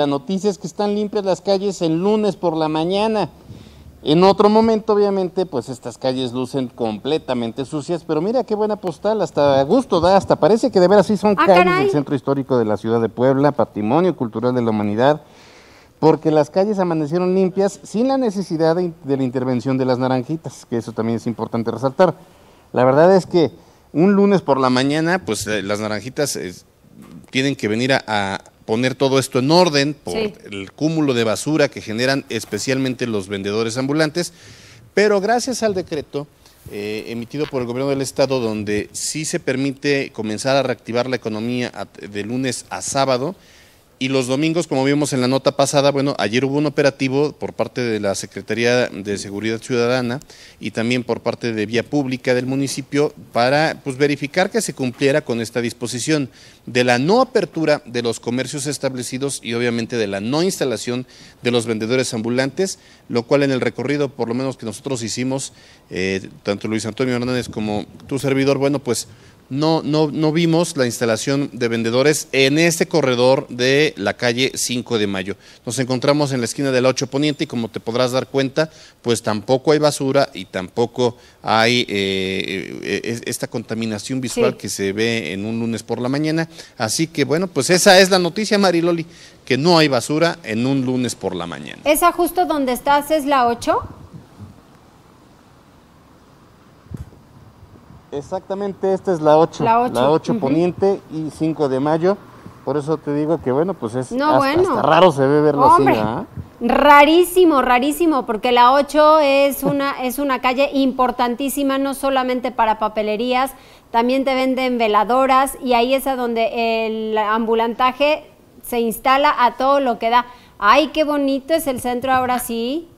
La noticia es que están limpias las calles el lunes por la mañana. En otro momento, obviamente, pues estas calles lucen completamente sucias, pero mira qué buena postal, hasta gusto da, hasta parece que de veras sí son ah, calles del centro histórico de la ciudad de Puebla, patrimonio cultural de la humanidad, porque las calles amanecieron limpias sin la necesidad de, la intervención de las naranjitas, que eso también es importante resaltar. La verdad es que un lunes por la mañana, pues eh, las naranjitas eh, tienen que venir a poner todo esto en orden por el cúmulo de basura que generan especialmente los vendedores ambulantes, pero gracias al decreto eh, emitido por el gobierno del estado donde sí se permite comenzar a reactivar la economía de lunes a sábado, y los domingos, como vimos en la nota pasada, bueno, ayer hubo un operativo por parte de la Secretaría de Seguridad Ciudadana y también por parte de Vía Pública del municipio para pues, verificar que se cumpliera con esta disposición de la no apertura de los comercios establecidos y obviamente de la no instalación de los vendedores ambulantes, lo cual en el recorrido, por lo menos que nosotros hicimos, eh, tanto Luis Antonio Hernández como tu servidor, bueno, pues no, no, no vimos la instalación de vendedores en este corredor de la calle 5 de Mayo. Nos encontramos en la esquina de la 8 Poniente y como te podrás dar cuenta, pues tampoco hay basura y tampoco hay eh, eh, eh, esta contaminación visual que se ve en un lunes por la mañana. Así que bueno, pues esa es la noticia, Mariloli, que no hay basura en un lunes por la mañana. ¿Esa justo donde estás es la 8? Exactamente, esta es la 8. La 8, poniente y 5 de mayo. Por eso te digo que bueno, pues es hasta, raro se ve verlo así, así, Rarísimo, rarísimo, porque la 8 es una, es una calle importantísima, no solamente para papelerías, también te venden veladoras y ahí es a donde el ambulantaje se instala a todo lo que da. Ay, qué bonito es el centro ahora sí.